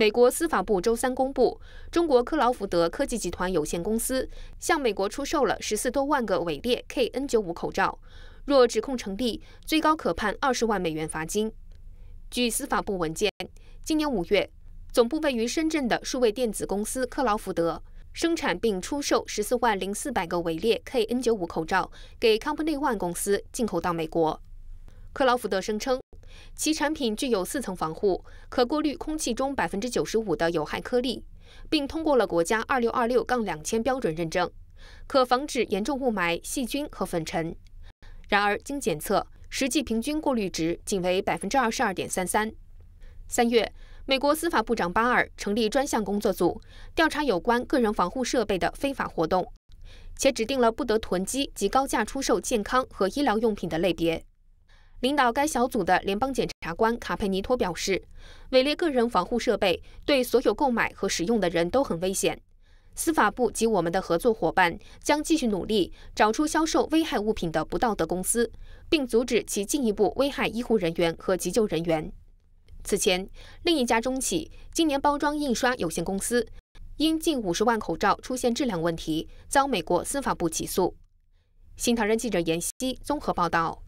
美国司法部周三公布，中国克劳福德科技集团有限公司向美国出售了十四多万个伪劣 KN95 口罩。若指控成立，最高可判二十万美元罚金。据司法部文件，今年五月，总部位于深圳的数位电子公司克劳福德生产并出售十四万零四百个伪劣 KN95 口罩给 c o m p a n y o n e 公司，进口到美国。克劳福德声称。其产品具有四层防护，可过滤空气中百分之九十五的有害颗粒，并通过了国家二六二六杠两千标准认证，可防止严重雾霾、细菌和粉尘。然而，经检测，实际平均过滤值仅为百分之二十二点三三。三月，美国司法部长巴尔成立专项工作组，调查有关个人防护设备的非法活动，且指定了不得囤积及高价出售健康和医疗用品的类别。领导该小组的联邦检察官卡佩尼托表示：“伪劣个人防护设备对所有购买和使用的人都很危险。司法部及我们的合作伙伴将继续努力，找出销售危害物品的不道德公司，并阻止其进一步危害医护人员和急救人员。”此前，另一家中企今年包装印刷有限公司因近五十万口罩出现质量问题，遭美国司法部起诉。新唐人记者闫希综合报道。